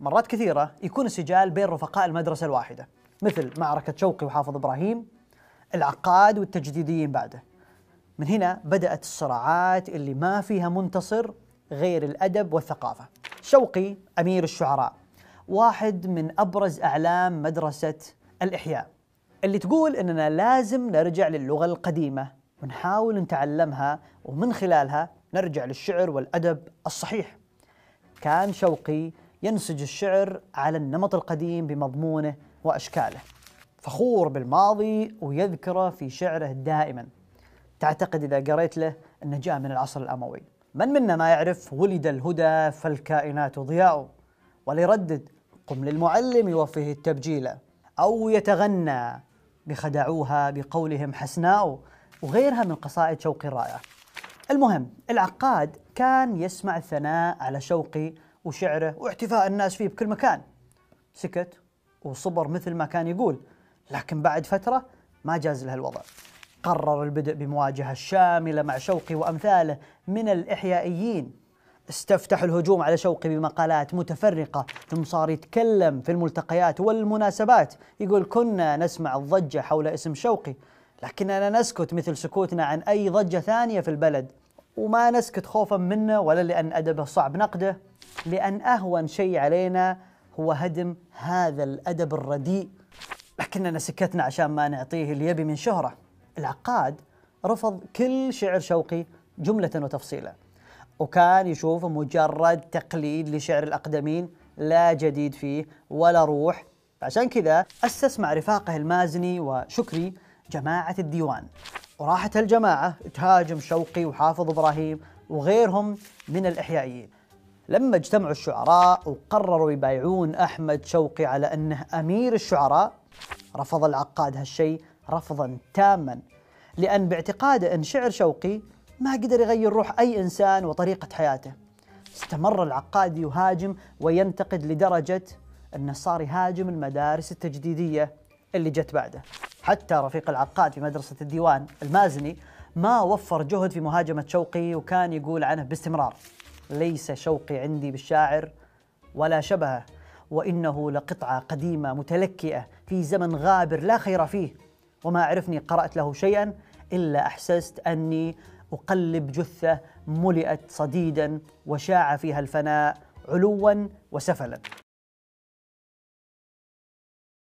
مرات كثيرة يكون السجال بين رفقاء المدرسة الواحدة مثل معركة شوقي وحافظ إبراهيم العقاد والتجديديين بعده من هنا بدأت الصراعات اللي ما فيها منتصر غير الأدب والثقافة شوقي أمير الشعراء واحد من أبرز أعلام مدرسة الإحياء اللي تقول أننا لازم نرجع للغة القديمة ونحاول نتعلمها ومن خلالها نرجع للشعر والأدب الصحيح كان شوقي ينسج الشعر على النمط القديم بمضمونه واشكاله فخور بالماضي ويذكره في شعره دائما تعتقد اذا قريت له انه جاء من العصر الاموي من منا ما يعرف ولد الهدى فالكائنات ضياء وليردد قم للمعلم يوفيه التبجيلة او يتغنى بخدعوها بقولهم حسناء وغيرها من قصائد شوقي الرائعه المهم العقاد كان يسمع الثناء على شوقي وشعره واحتفاء الناس فيه بكل مكان سكت وصبر مثل ما كان يقول لكن بعد فترة ما جاز له الوضع قرر البدء بمواجهة شاملة مع شوقي وأمثاله من الإحيائيين استفتح الهجوم على شوقي بمقالات متفرقة ثم صار يتكلم في الملتقيات والمناسبات يقول كنا نسمع الضجة حول اسم شوقي لكننا نسكت مثل سكوتنا عن أي ضجة ثانية في البلد وما نسكت خوفا منه ولا لأن أدبه صعب نقده لأن أهون شيء علينا هو هدم هذا الأدب الرديء لكننا سكتنا عشان ما نعطيه اللي يبي من شهرة العقاد رفض كل شعر شوقي جملة وتفصيلا وكان يشوفه مجرد تقليد لشعر الأقدمين لا جديد فيه ولا روح عشان كذا أسس مع رفاقه المازني وشكري جماعة الديوان وراحت الجماعة تهاجم شوقي وحافظ إبراهيم وغيرهم من الإحيائيين لما اجتمعوا الشعراء وقرروا يبايعون أحمد شوقي على أنه أمير الشعراء رفض العقاد هالشيء رفضا تاما لأن باعتقاده أن شعر شوقي ما قدر يغير روح أي إنسان وطريقة حياته استمر العقاد يهاجم وينتقد لدرجة أنه صار يهاجم المدارس التجديدية اللي جت بعده حتى رفيق العقاد في مدرسة الديوان المازني ما وفر جهد في مهاجمة شوقي وكان يقول عنه باستمرار ليس شوقي عندي بالشاعر ولا شبهه وانه لقطعه قديمه متلكئه في زمن غابر لا خير فيه وما عرفني قرات له شيئا الا احسست اني اقلب جثه ملئت صديدا وشاع فيها الفناء علوا وسفلا